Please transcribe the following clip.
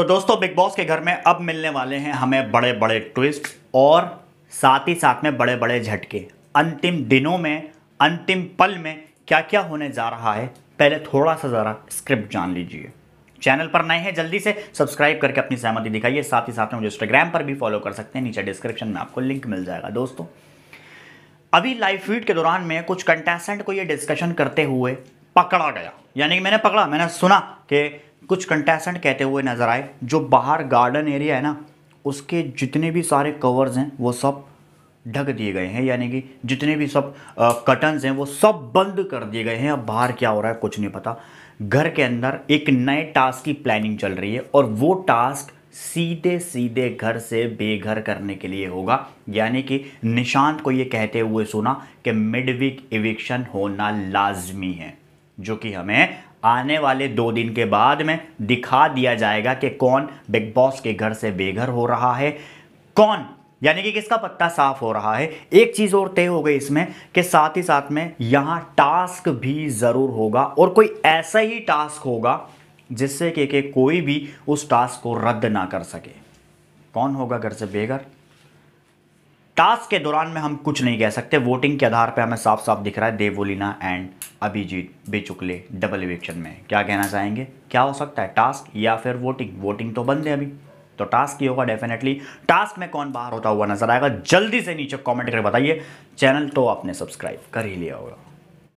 तो दोस्तों big boss के घर में अब मिलने वाले हैं हमें बड़े बड़े ट्विस्ट और साथ ही साथ में बड़े बड़े झटके अंतिम दिनों में अंतिम पल में क्या क्या होने जा रहा है पहले थोड़ा सा ज़रा स्क्रिप्ट जान लीजिए चैनल पर नए हैं जल्दी से सब्सक्राइब करके अपनी सहमति दिखाइए साथ ही साथ में मुझे इंस्टाग्राम पर भी फॉलो कर सकते हैं नीचे डिस्क्रिप्शन में आपको लिंक मिल जाएगा दोस्तों अभी लाइव फीड के दौरान में कुछ कंटेस्टेंट को ये डिस्कशन करते हुए पकड़ा गया यानी कि मैंने पकड़ा मैंने सुना कि कुछ कंटेस्टेंट कहते हुए नज़र आए जो बाहर गार्डन एरिया है ना उसके जितने भी सारे कवर्स हैं वो सब ढक दिए गए हैं यानी कि जितने भी सब कटन्स हैं वो सब बंद कर दिए गए हैं अब बाहर क्या हो रहा है कुछ नहीं पता घर के अंदर एक नए टास्क की प्लानिंग चल रही है और वो टास्क सीधे सीधे घर से बेघर करने के लिए होगा यानी कि निशांत को ये कहते हुए सुना कि मिड वीक इविक्शन होना लाजमी है जो कि हमें आने वाले दो दिन के बाद में दिखा दिया जाएगा कि कौन बिग बॉस के घर से बेघर हो रहा है कौन यानी कि किसका पत्ता साफ हो रहा है एक चीज़ और तय हो गई इसमें कि साथ ही साथ में यहाँ टास्क भी ज़रूर होगा और कोई ऐसा ही टास्क होगा जिससे कि, कोई भी उस टास्क को रद्द ना कर सके कौन होगा घर से बेघर टास्क के दौरान में हम कुछ नहीं कह सकते वोटिंग के आधार पर हमें साफ साफ दिख रहा है देवोलिना एंड अभिजीत बेचुकले डबल इलेक्शन में क्या कहना चाहेंगे क्या हो सकता है टास्क या फिर वोटिंग वोटिंग तो बंद है अभी तो टास्क ही होगा डेफिनेटली टास्क में कौन बाहर होता हुआ नजर आएगा जल्दी से नीचे कमेंट करके बताइए चैनल तो आपने सब्सक्राइब कर ही लिया होगा